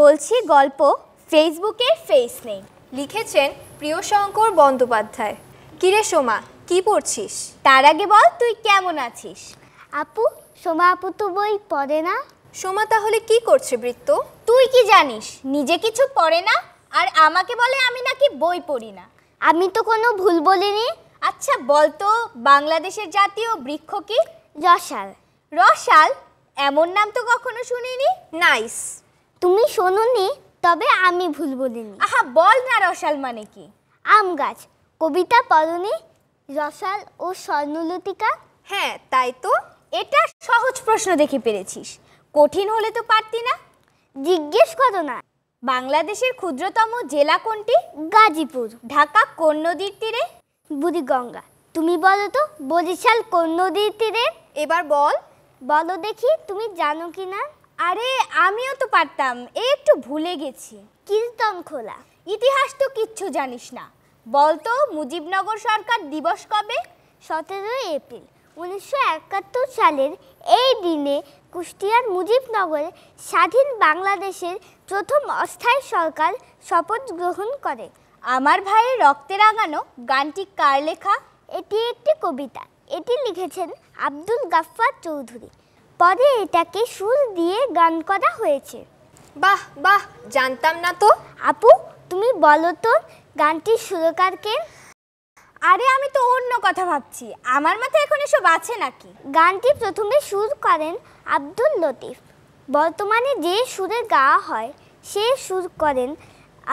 বলছি গল্প ফেসবুকে ফেস নেই লিখেছেন প্রিয়শঙ্কর বন্দ্যোপাধ্যায় কিরে সোমা কি পড়ছিস তার আগে বল তুই কেমন আছিস আপু সোমা আপু তো বই পড়ে না সোমা তাহলে কি করছে বৃত্ত তুই কি জানিস নিজে কিছু পড়ে না আর আমাকে বলে আমি নাকি বই পড়ি না আমি তো কোনো ভুল বলিনি আচ্ছা বলতো বাংলাদেশের জাতীয় বৃক্ষ কি রসাল রসাল এমন নাম তো কখনো শুনিনি নাইস তুমি শোনোনি তবে আমি ভুল বলিনি আহা বল না রসাল মানে কি আম গাছ কবিতা পড়নি রসাল ও স্বর্ণলতিকা হ্যাঁ তাই তো এটা সহজ প্রশ্ন দেখে পেরেছিস কঠিন হলে তো পারতি না জিজ্ঞেস করো না বাংলাদেশের ক্ষুদ্রতম জেলা কোনটি গাজীপুর ঢাকা কোন নদীর তীরে বুড়িগঙ্গা তুমি বলো তো বরিশাল কোন নদীর তীরে এবার বল বলো দেখি তুমি জানো কি না আরে আমিও তো পারতাম এই একটু ভুলে গেছি কীর্তন খোলা ইতিহাস তো কিচ্ছু জানিস না বলতো মুজিবনগর সরকার দিবস কবে সতেরোই এপ্রিল উনিশশো একাত্তর সালের এই দিনে কুষ্টিয়ার মুজিবনগরে স্বাধীন বাংলাদেশের প্রথম অস্থায়ী সরকার শপথ গ্রহণ করে আমার ভাইয়ের রক্তে রাঙানো গানটি কার লেখা এটি একটি কবিতা এটি লিখেছেন আব্দুল গাফফার চৌধুরী পরে এটাকে সুর দিয়ে গান করা হয়েছে বাহ বাহ জানতাম না তো আপু তুমি বলো তো গানটির সুরকারকে আরে আমি তো অন্য কথা ভাবছি আমার মাথায় এখন এসব আছে নাকি গানটি প্রথমে সুর করেন আব্দুল লতিফ বর্তমানে যে সুরে গাওয়া হয় সে সুর করেন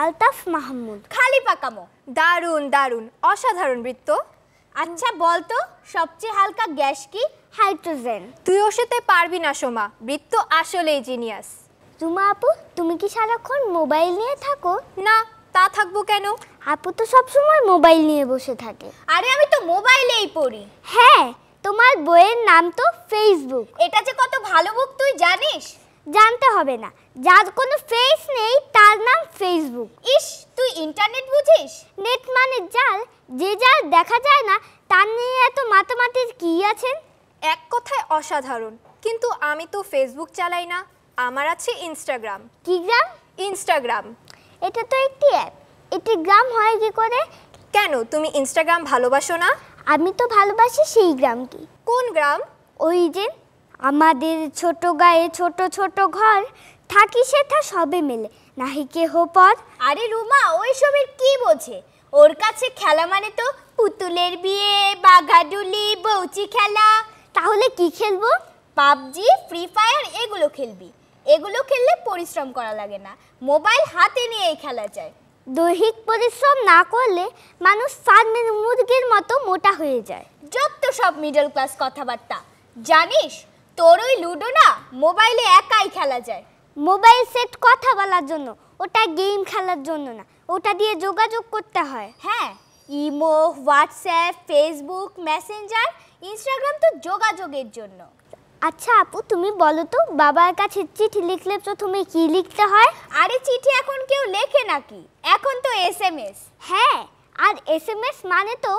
আলতাফ মাহমুদ খালি পাকামো দারুণ দারুণ অসাধারণ বৃত্ত আচ্ছা বলতো সবচেয়ে হালকা গ্যাস কি হাইড্রোজেন তুই ওর পারবি না সোমা বৃত্ত আসলেই জিনিয়াস জুমা আপু তুমি কি সারাক্ষণ মোবাইল নিয়ে থাকো না তা থাকবো কেন আপু তো সবসময় মোবাইল নিয়ে বসে থাকে আরে আমি তো মোবাইলেই পড়ি হ্যাঁ তোমার বইয়ের নাম তো ফেসবুক এটা যে কত ভালো বুক তুই জানিস জানতে হবে না যার কোনো ফেস নেই তার নাম ফেসবুক ইস তুই ইন্টারনেট বুঝিস নেট মানে জাল যে জাল দেখা যায় না তার নিয়ে এত মাতামাতির কি আছেন এক কথায় অসাধারণ কিন্তু আমি তো ফেসবুক চালাই না আমার আছে ইনস্টাগ্রাম কি গ্রাম ইনস্টাগ্রাম এটা তো একটি অ্যাপ এটি গ্রাম হয় কি করে কেন তুমি ইনস্টাগ্রাম ভালোবাসো না আমি তো ভালোবাসি সেই গ্রামকে কোন গ্রাম ওই যে আমাদের ছোট গায়ে ছোট ছোট ঘর থাকি সেথা সবে মেলে নাহিকে পর আরে রুমা ওই সবের কি বোঝে ওর কাছে খেলা মানে তো পুতুলের বিয়ে বাঘাডুলি বৌচি খেলা তাহলে কি খেলবো পাবজি ফ্রি ফায়ার এগুলো খেলবি এগুলো খেললে পরিশ্রম করা লাগে না মোবাইল হাতে নিয়েই খেলা যায় দৈহিক পরিশ্রম না করলে মানুষ সারমের মুরগির মতো মোটা হয়ে যায় যত সব মিডল ক্লাস কথাবার্তা জানিস তোর ওই লুডো না মোবাইলে একাই খেলা যায় মোবাইল সেট কথা বলার জন্য ওটা গেম খেলার জন্য না ওটা দিয়ে যোগাযোগ করতে হয় হ্যাঁ imo WhatsApp Facebook Messenger Instagram তো যোগাযোগের জন্য আচ্ছা আপু তুমি বলো তো বাবার কাছে চিঠি লিখলে প্রথমে কি লিখতে হয় আরে চিঠি এখন কেউ লেখে নাকি এখন তো এসএমএস হ্যাঁ আর এসএমএস মানে তো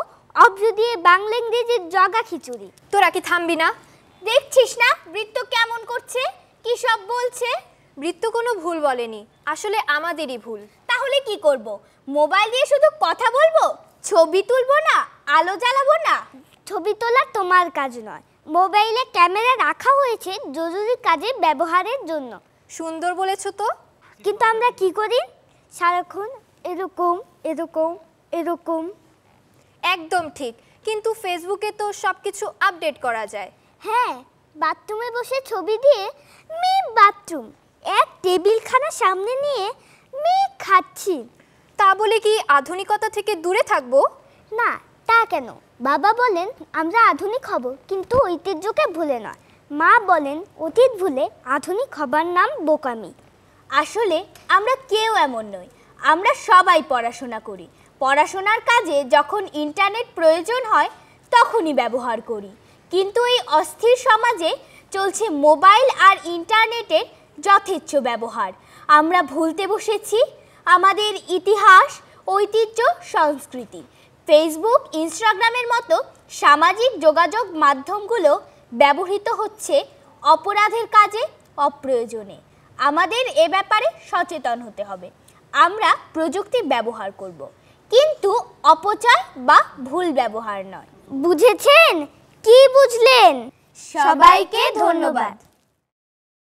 অব্জ দিয়ে বাংলা ইংরেজির জগা খিচুড়ি তোরা কি থামবি না দেখছিস না বৃত্ত কেমন করছে কি সব বলছে বৃত্ত কোনো ভুল বলেনি আসলে আমাদেরই ভুল তাহলে কি করব মোবাইল দিয়ে শুধু কথা বলবো ছবি তুলবো না আলো জ্বালাবো না ছবি তোলা তোমার কাজ নয় মোবাইলে ক্যামেরা রাখা হয়েছে জরুরি কাজে ব্যবহারের জন্য সুন্দর বলেছো তো কিন্তু আমরা কি করি সারাক্ষণ এরকম এরকম এরকম একদম ঠিক কিন্তু ফেসবুকে তো সব কিছু আপডেট করা যায় হ্যাঁ বাথরুমে বসে ছবি দিয়ে মেয়ে বাথরুম এক টেবিলখানা সামনে নিয়ে মেয়ে খাচ্ছি তা বলে কি আধুনিকতা থেকে দূরে থাকব না তা কেন বাবা বলেন আমরা আধুনিক হব কিন্তু ঐতিহ্যকে ভুলে নয় মা বলেন অতীত ভুলে আধুনিক হবার নাম বোকামি আসলে আমরা কেউ এমন নই আমরা সবাই পড়াশোনা করি পড়াশোনার কাজে যখন ইন্টারনেট প্রয়োজন হয় তখনই ব্যবহার করি কিন্তু এই অস্থির সমাজে চলছে মোবাইল আর ইন্টারনেটের যথেচ্ছ ব্যবহার আমরা ভুলতে বসেছি আমাদের ইতিহাস ঐতিহ্য সংস্কৃতি ফেসবুক ইনস্টাগ্রামের মতো সামাজিক যোগাযোগ মাধ্যমগুলো ব্যবহৃত হচ্ছে অপরাধের কাজে অপ্রয়োজনে আমাদের এ ব্যাপারে সচেতন হতে হবে আমরা প্রযুক্তি ব্যবহার করব। কিন্তু অপচয় বা ভুল ব্যবহার নয় বুঝেছেন কি বুঝলেন সবাইকে ধন্যবাদ